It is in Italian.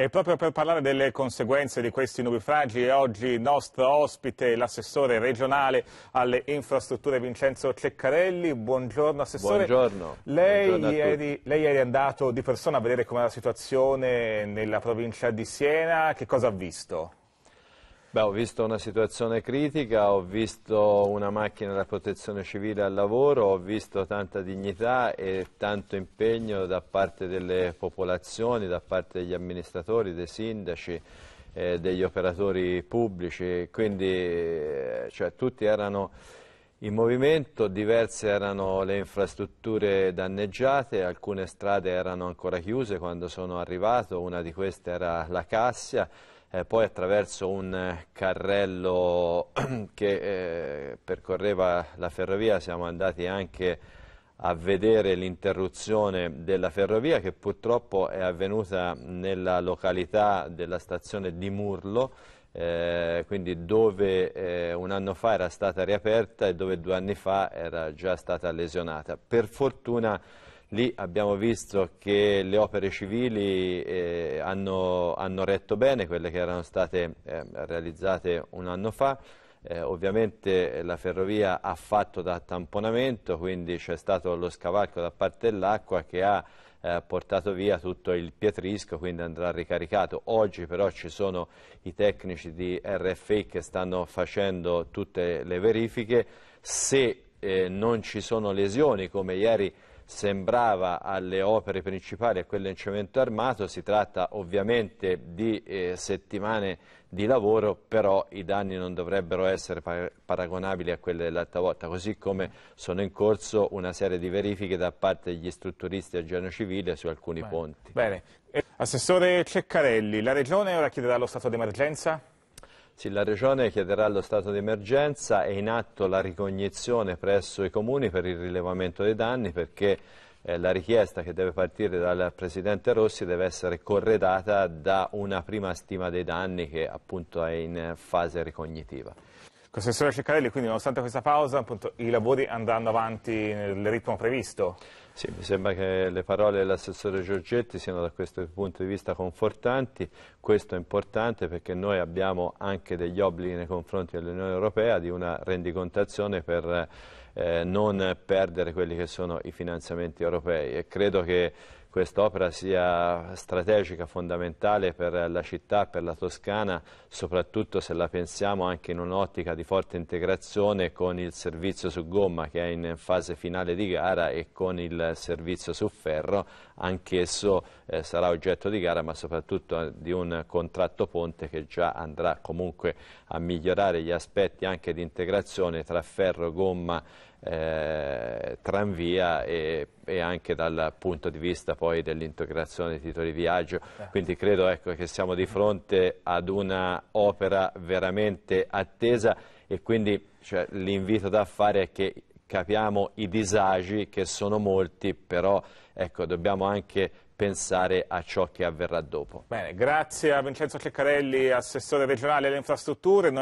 E proprio per parlare delle conseguenze di questi nubifragi è oggi nostro ospite l'assessore regionale alle infrastrutture Vincenzo Ceccarelli. Buongiorno assessore. Buongiorno. Lei, Buongiorno ieri, lei ieri è andato di persona a vedere com'è la situazione nella provincia di Siena, che cosa ha visto? Beh, ho visto una situazione critica, ho visto una macchina della protezione civile al lavoro, ho visto tanta dignità e tanto impegno da parte delle popolazioni, da parte degli amministratori, dei sindaci, eh, degli operatori pubblici, quindi eh, cioè, tutti erano in movimento, diverse erano le infrastrutture danneggiate, alcune strade erano ancora chiuse quando sono arrivato, una di queste era la Cassia, eh, poi attraverso un eh, carrello che eh, percorreva la ferrovia siamo andati anche a vedere l'interruzione della ferrovia che purtroppo è avvenuta nella località della stazione di Murlo, eh, quindi dove eh, un anno fa era stata riaperta e dove due anni fa era già stata lesionata. Per fortuna Lì abbiamo visto che le opere civili eh, hanno, hanno, retto bene quelle che erano state eh, realizzate un anno fa. Eh, ovviamente la ferrovia ha fatto da tamponamento, quindi c'è stato lo scavalco da parte dell'acqua che ha eh, portato via tutto il pietrisco, quindi andrà ricaricato. Oggi però ci sono i tecnici di RFI che stanno facendo tutte le verifiche. Se eh, non ci sono lesioni, come ieri sembrava alle opere principali, a quelle in cemento armato, si tratta ovviamente di eh, settimane di lavoro, però i danni non dovrebbero essere paragonabili a quelli dell'altra volta, così come sono in corso una serie di verifiche da parte degli strutturisti a Giano Civile su alcuni Bene. ponti. Bene. Eh, Assessore Ceccarelli, la Regione ora chiederà lo stato d'emergenza? Sì, la Regione chiederà lo stato di emergenza, è in atto la ricognizione presso i comuni per il rilevamento dei danni perché eh, la richiesta che deve partire dal Presidente Rossi deve essere corredata da una prima stima dei danni che appunto è in fase ricognitiva. Assessore Ciccarelli, quindi nonostante questa pausa appunto, i lavori andranno avanti nel ritmo previsto? Sì, mi sembra che le parole dell'assessore Giorgetti siano da questo punto di vista confortanti, questo è importante perché noi abbiamo anche degli obblighi nei confronti dell'Unione Europea di una rendicontazione per eh, non perdere quelli che sono i finanziamenti europei e credo che quest'opera sia strategica, fondamentale per la città, per la Toscana, soprattutto se la pensiamo anche in un'ottica di forte integrazione con il servizio su gomma che è in fase finale di gara e con il servizio su ferro, anch'esso eh, sarà oggetto di gara ma soprattutto eh, di un contratto ponte che già andrà comunque a migliorare gli aspetti anche di integrazione tra ferro, gomma, eh, tranvia e, e, anche dal punto di vista poi dell'integrazione dei titoli viaggio. Certo. Quindi credo ecco, che siamo di fronte ad una opera veramente attesa e quindi cioè, l'invito da fare è che capiamo i disagi che sono molti, però ecco, dobbiamo anche pensare a ciò che avverrà dopo. Bene, grazie a Vincenzo Ceccarelli, assessore regionale alle infrastrutture. Noi